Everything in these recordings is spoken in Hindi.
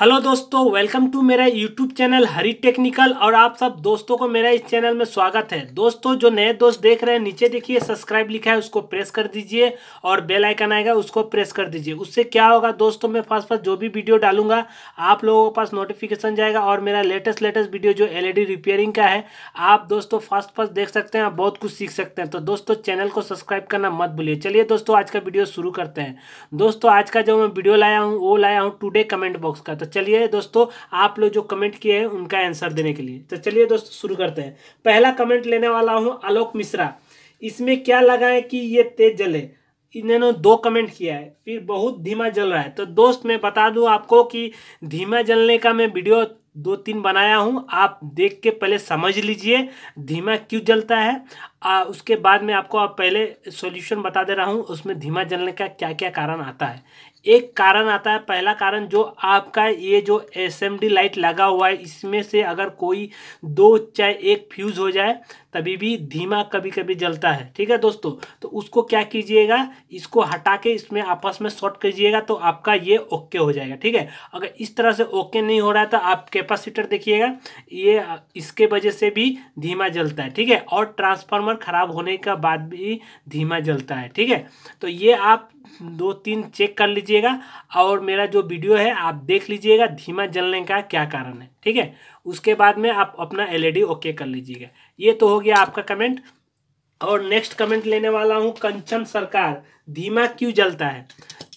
हेलो दोस्तों वेलकम टू मेरा यूट्यूब चैनल हरी टेक्निकल और आप सब दोस्तों को मेरा इस चैनल में स्वागत है दोस्तों जो नए दोस्त देख रहे हैं नीचे देखिए सब्सक्राइब लिखा है उसको प्रेस कर दीजिए और बेल आइकन आएगा उसको प्रेस कर दीजिए उससे क्या होगा दोस्तों मैं फास्ट फास्ट जो भी वीडियो डालूंगा आप लोगों के पास नोटिफिकेशन जाएगा और मेरा लेटेस्ट लेटेस्ट वीडियो जो एल रिपेयरिंग का है आप दोस्तों फास्ट फास्ट देख सकते हैं और बहुत कुछ सीख सकते हैं तो दोस्तों चैनल को सब्सक्राइब करना मत भूलिए चलिए दोस्तों आज का वीडियो शुरू करते हैं दोस्तों आज का जो मैं वीडियो लाया हूँ वो लाया हूँ टूडे कमेंट बॉक्स का तो तो चलिए दोस्तों आप लोग जो कमेंट किए हैं उनका आंसर देने के लिए तो चलिए दोस्तों शुरू करते हैं पहला कमेंट लेने वाला हूँ आलोक मिश्रा इसमें क्या लगा है कि ये तेज जले इन्होंने दो कमेंट किया है फिर बहुत धीमा जल रहा है तो दोस्त मैं बता दूं आपको कि धीमा जलने का मैं वीडियो दो तीन बनाया हूं आप देख के पहले समझ लीजिए धीमा क्यों जलता है आ, उसके बाद में आपको आप पहले सॉल्यूशन बता दे रहा हूँ उसमें धीमा जलने का क्या क्या कारण आता है एक कारण आता है पहला कारण जो आपका ये जो एस लाइट लगा हुआ है इसमें से अगर कोई दो चाहे एक फ्यूज़ हो जाए तभी भी धीमा कभी कभी जलता है ठीक है दोस्तों तो उसको क्या कीजिएगा इसको हटा के इसमें आपस में शॉर्ट कीजिएगा तो आपका ये ओके हो जाएगा ठीक है अगर इस तरह से ओके नहीं हो रहा है तो आप कैपेसिटर देखिएगा ये इसके वजह से भी धीमा जलता है ठीक है और ट्रांसफार्मर और ख़राब होने का बाद भी धीमा जलता है ठीक है तो ये आप दो तीन चेक कर लीजिएगा और मेरा जो वीडियो है आप देख लीजिएगा धीमा जलने का क्या कारण है ठीक है उसके बाद में आप अपना एलईडी ओके e कर लीजिएगा ये तो हो गया आपका कमेंट और नेक्स्ट कमेंट लेने वाला हूँ कंचन सरकार धीमा क्यों जलता है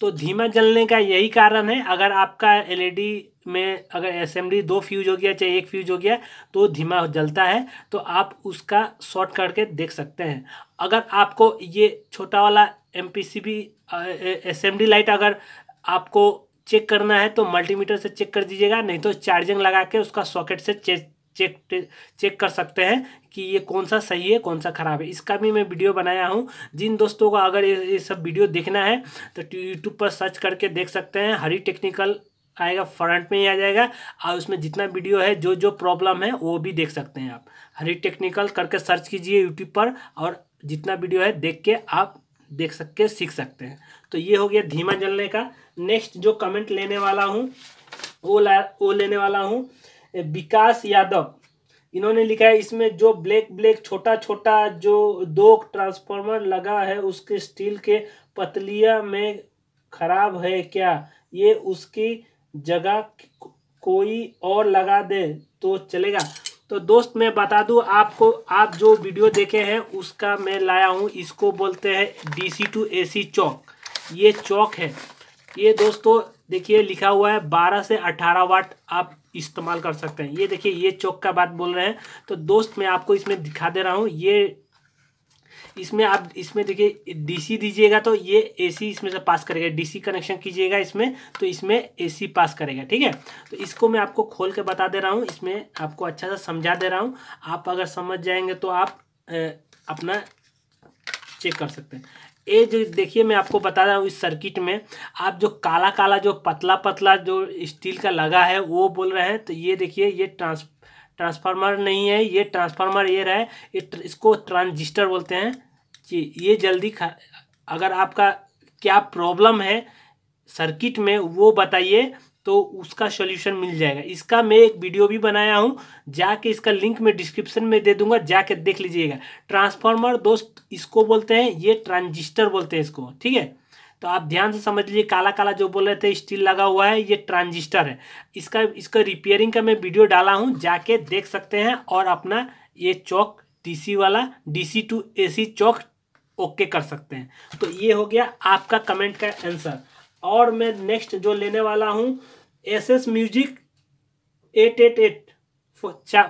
तो धीमा जलने का यही कारण है अगर आपका एलईडी में अगर असेंबली दो फ्यूज हो गया चाहे एक फ्यूज हो गया तो धीमा जलता है तो आप उसका शॉर्ट करके देख सकते हैं अगर आपको ये छोटा वाला एम असेंबली लाइट अगर आपको चेक करना है तो मल्टीमीटर से चेक कर दीजिएगा नहीं तो चार्जिंग लगा के उसका सॉकेट से चेक चेक चेक कर सकते हैं कि ये कौन सा सही है कौन सा ख़राब है इसका भी मैं वीडियो बनाया हूँ जिन दोस्तों को अगर ये, ये सब वीडियो देखना है तो यूट्यूब पर सर्च करके देख सकते हैं हरी टेक्निकल आएगा फ्रंट में ही आ जाएगा और उसमें जितना वीडियो है जो जो प्रॉब्लम है वो भी देख सकते हैं आप हरी टेक्निकल करके सर्च कीजिए यूट्यूब पर और जितना वीडियो है देख के आप देख सक के सीख सकते हैं तो ये हो गया धीमा जलने का नेक्स्ट जो कमेंट लेने वाला हूँ वो ला वो लेने वाला हूँ विकास यादव इन्होंने लिखा है इसमें जो ब्लैक ब्लैक छोटा छोटा जो दो ट्रांसफार्मर लगा है उसके स्टील के पतलिया में खराब है क्या ये उसकी जगह कोई और लगा दे तो चलेगा तो दोस्त मैं बता दूं आपको आप जो वीडियो देखे हैं उसका मैं लाया हूं इसको बोलते हैं डीसी टू एसी चौक ये चौक है ये दोस्तों देखिए लिखा हुआ है बारह से अठारह वाट आप इस्तेमाल कर सकते हैं ये देखिए ये चौक का बात बोल रहे हैं तो दोस्त मैं आपको इसमें दिखा दे रहा हूँ ये इसमें आप इसमें देखिए डीसी दीजिएगा तो ये एसी इसमें से पास करेगा डीसी कनेक्शन कीजिएगा इसमें तो इसमें एसी पास करेगा ठीक है तो इसको मैं आपको खोल के बता दे रहा हूँ इसमें आपको अच्छा सा समझा दे रहा हूँ आप अगर समझ जाएंगे तो आप अपना चेक कर सकते हैं ये जो देखिए मैं आपको बता रहा हूँ इस सर्किट में आप जो काला काला जो पतला पतला जो स्टील का लगा है वो बोल रहे हैं तो ये देखिए ये ट्रांस ट्रांसफार्मर नहीं है ये ट्रांसफार्मर ये रहा है इसको ट्रांजिस्टर बोलते हैं कि ये जल्दी खा अगर आपका क्या प्रॉब्लम है सर्किट में वो बताइए तो उसका सॉल्यूशन मिल जाएगा इसका मैं एक वीडियो भी बनाया हूँ जाके इसका लिंक मैं डिस्क्रिप्शन में दे दूंगा जाके देख लीजिएगा ट्रांसफार्मर दोस्त इसको बोलते हैं ये ट्रांजिस्टर बोलते हैं इसको ठीक है तो आप ध्यान से समझ लीजिए काला काला जो बोल रहे थे स्टील लगा हुआ है ये ट्रांजिस्टर है इसका इसका रिपेयरिंग का मैं वीडियो डाला हूँ जाके देख सकते हैं और अपना ये चौक डीसी वाला DC to AC choke okay कर सकते हैं तो ये हो गया आपका कमेंट का आंसर और मैं नेक्स्ट जो लेने वाला हूँ S S music eight eight eight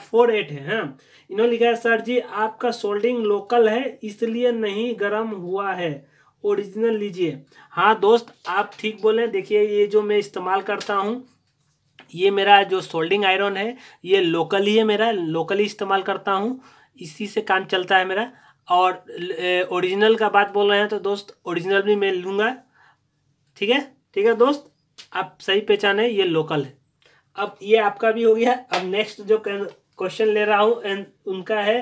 four eight है हाँ इन्होंने लिखा है सर जी आपका सोल्डिंग लोकल है इसलिए नहीं गर्म हुआ है ओरिजिनल लीजिए हाँ दोस्त आप ठीक बोले देखिए ये जो मैं इस्तेमाल करता हूँ ये मेरा जो सोल्डिंग आयरन है ये लोकल ही है मेरा लोकली इस्तेमाल करता हूँ इसी से काम चलता है मेरा और ओरिजिनल का बात बोल रहे हैं तो दोस्त ओरिजिनल भी मैं लूँगा ठीक है ठीक है दोस्त आप सही पहचान है ये लोकल है अब ये आपका भी हो गया अब नेक्स्ट जो क्वेश्चन ले रहा हूँ उनका है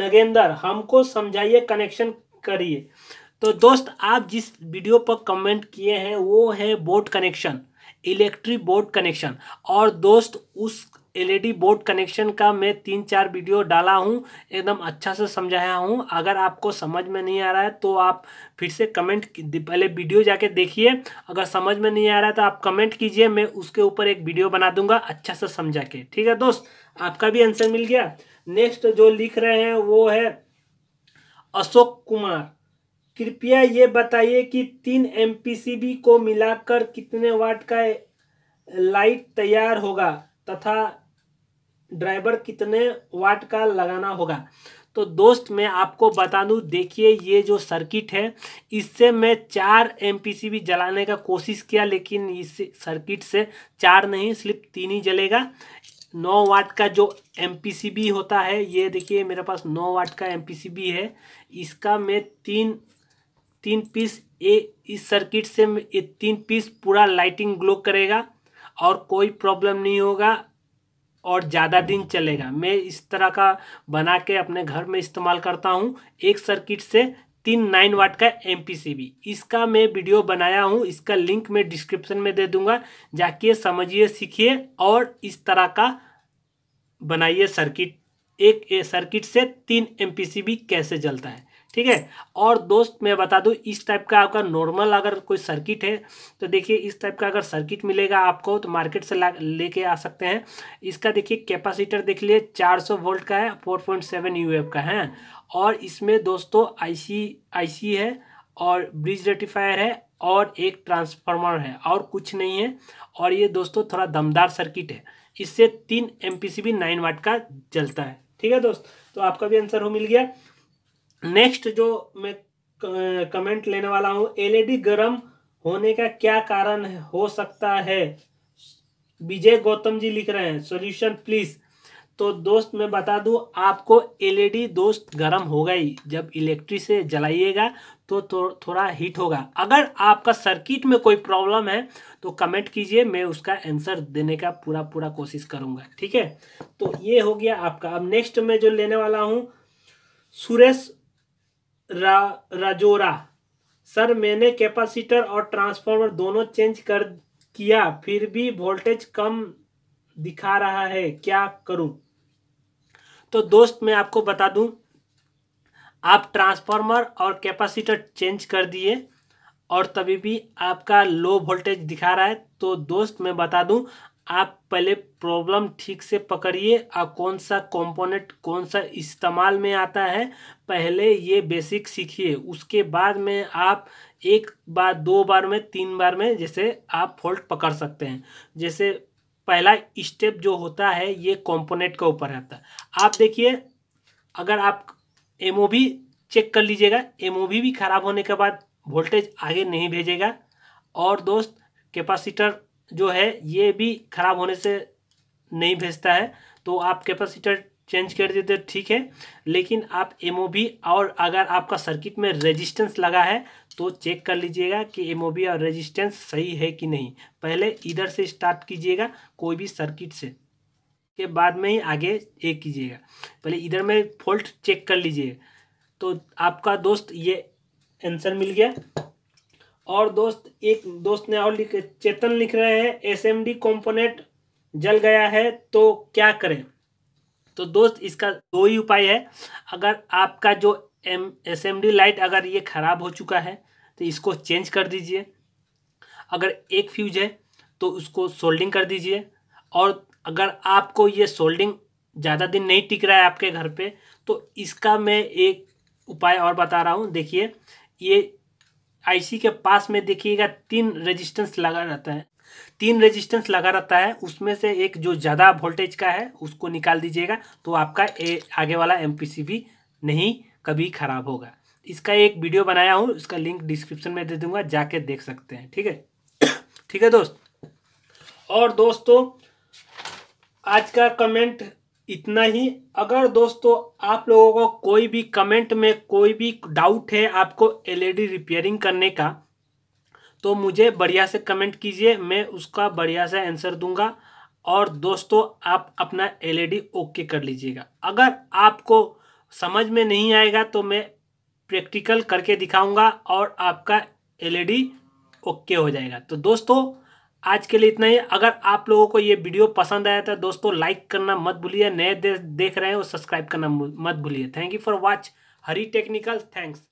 नगेंद्र हमको समझाइए कनेक्शन करिए तो दोस्त आप जिस वीडियो पर कमेंट किए हैं वो है बोट कनेक्शन इलेक्ट्रिक बोट कनेक्शन और दोस्त उस एलईडी बोर्ड कनेक्शन का मैं तीन चार वीडियो डाला हूँ एकदम अच्छा से समझाया हूँ अगर आपको समझ में नहीं आ रहा है तो आप फिर से कमेंट पहले वीडियो जाके देखिए अगर समझ में नहीं आ रहा है तो आप कमेंट कीजिए मैं उसके ऊपर एक वीडियो बना दूंगा अच्छा से समझा के ठीक है दोस्त आपका भी आंसर मिल गया नेक्स्ट जो लिख रहे हैं वो है अशोक कुमार कृपया ये बताइए कि तीन एम को मिलाकर कितने वाट का लाइट तैयार होगा तथा ड्राइवर कितने वाट का लगाना होगा तो दोस्त मैं आपको बता दूँ देखिए ये जो सर्किट है इससे मैं चार एम पी जलाने का कोशिश किया लेकिन इस सर्किट से चार नहीं सिर्फ तीन ही जलेगा नौ वाट का जो एम पी होता है ये देखिए मेरे पास नौ वाट का एम पी है इसका मैं तीन तीन पीस ए इस सर्किट से ये तीन पीस पूरा लाइटिंग ग्लो करेगा और कोई प्रॉब्लम नहीं होगा और ज़्यादा दिन चलेगा मैं इस तरह का बना के अपने घर में इस्तेमाल करता हूँ एक सर्किट से तीन नाइन वाट का एम इसका मैं वीडियो बनाया हूँ इसका लिंक मैं डिस्क्रिप्शन में दे दूँगा जाके समझिए सीखिए और इस तरह का बनाइए सर्किट एक ए सर्किट से तीन एम कैसे जलता है ठीक है और दोस्त मैं बता दूं इस टाइप का आपका नॉर्मल अगर कोई सर्किट है तो देखिए इस टाइप का अगर सर्किट मिलेगा आपको तो मार्केट से ला लेके आ सकते हैं इसका देखिए कैपेसिटर देख लिए 400 वोल्ट का है 4.7 यूएफ का है और इसमें दोस्तों आईसी आईसी है और ब्रिज रेटिफायर है और एक ट्रांसफार्मर है और कुछ नहीं है और ये दोस्तों थोड़ा दमदार सर्किट है इससे तीन M P C B nine watt का जलता है ठीक है दोस्त तो आपका भी आंसर हो मिल गया नेक्स्ट जो मैं कमेंट लेने वाला हूं एलईडी गर्म होने का क्या कारण हो सकता है विजय गौतम जी लिख रहे हैं सॉल्यूशन प्लीज तो दोस्त मैं बता दूं आपको एलईडी दोस्त गर्म होगा ही जब इलेक्ट्रिक से जलाइएगा तो थो, थोड़ा हीट होगा अगर आपका सर्किट में कोई प्रॉब्लम है तो कमेंट कीजिए मैं उसका आंसर देने का पूरा पूरा कोशिश करूंगा ठीक है तो ये हो गया आपका अब नेक्स्ट में जो लेने वाला हूँ सुरेश रा, राजोरा सर मैंने कैपेसिटर और ट्रांसफार्मर दोनों चेंज कर किया फिर भी वोल्टेज कम दिखा रहा है क्या करूं तो दोस्त मैं आपको बता दूं आप ट्रांसफार्मर और कैपेसिटर चेंज कर दिए और तभी भी आपका लो वोल्टेज दिखा रहा है तो दोस्त मैं बता दूं आप पहले प्रॉब्लम ठीक से पकड़िए और कौन सा कंपोनेंट कौन सा इस्तेमाल में आता है पहले ये बेसिक सीखिए उसके बाद में आप एक बार दो बार में तीन बार में जैसे आप फॉल्ट पकड़ सकते हैं जैसे पहला स्टेप जो होता है ये कंपोनेंट के ऊपर रहता है आप देखिए अगर आप एम चेक कर लीजिएगा एम भी खराब होने के बाद वोल्टेज आगे नहीं भेजेगा और दोस्त कैपेसिटर जो है ये भी खराब होने से नहीं भेजता है तो आप कैपेसिटर चेंज कर देते ठीक है लेकिन आप एम और अगर आपका सर्किट में रेजिस्टेंस लगा है तो चेक कर लीजिएगा कि एम और रेजिस्टेंस सही है कि नहीं पहले इधर से स्टार्ट कीजिएगा कोई भी सर्किट से के बाद में ही आगे एक कीजिएगा पहले इधर में फॉल्ट चेक कर लीजिएगा तो आपका दोस्त ये आंसर मिल गया और दोस्त एक दोस्त ने और लिख चेतन लिख रहे हैं एस एम डी कॉम्पोनेंट जल गया है तो क्या करें तो दोस्त इसका दो ही उपाय है अगर आपका जो M S M D light अगर ये ख़राब हो चुका है तो इसको चेंज कर दीजिए अगर एक फ्यूज है तो उसको सोल्डिंग कर दीजिए और अगर आपको ये सोल्डिंग ज़्यादा दिन नहीं टिक रहा है आपके घर पे तो इसका मैं एक उपाय और बता रहा हूँ देखिए ये आईसी के पास में देखिएगा तीन रेजिस्टेंस लगा रहता है तीन रेजिस्टेंस लगा रहता है उसमें से एक जो ज़्यादा वोल्टेज का है उसको निकाल दीजिएगा तो आपका ए, आगे वाला एम भी नहीं कभी ख़राब होगा इसका एक वीडियो बनाया हूँ इसका लिंक डिस्क्रिप्शन में दे दूंगा जाके देख सकते हैं ठीक है ठीक है दोस्त और दोस्तों आज का कमेंट इतना ही अगर दोस्तों आप लोगों को कोई भी कमेंट में कोई भी डाउट है आपको एलईडी रिपेयरिंग e करने का तो मुझे बढ़िया से कमेंट कीजिए मैं उसका बढ़िया से आंसर दूंगा और दोस्तों आप अपना एलईडी ओके e कर लीजिएगा अगर आपको समझ में नहीं आएगा तो मैं प्रैक्टिकल करके दिखाऊंगा और आपका एलईडी ओके e हो जाएगा तो दोस्तों आज के लिए इतना ही अगर आप लोगों को ये वीडियो पसंद आया था तो दोस्तों लाइक करना मत भूलिए नए देख रहे हैं और सब्सक्राइब करना मत भूलिए thank you for watch Hari technical thanks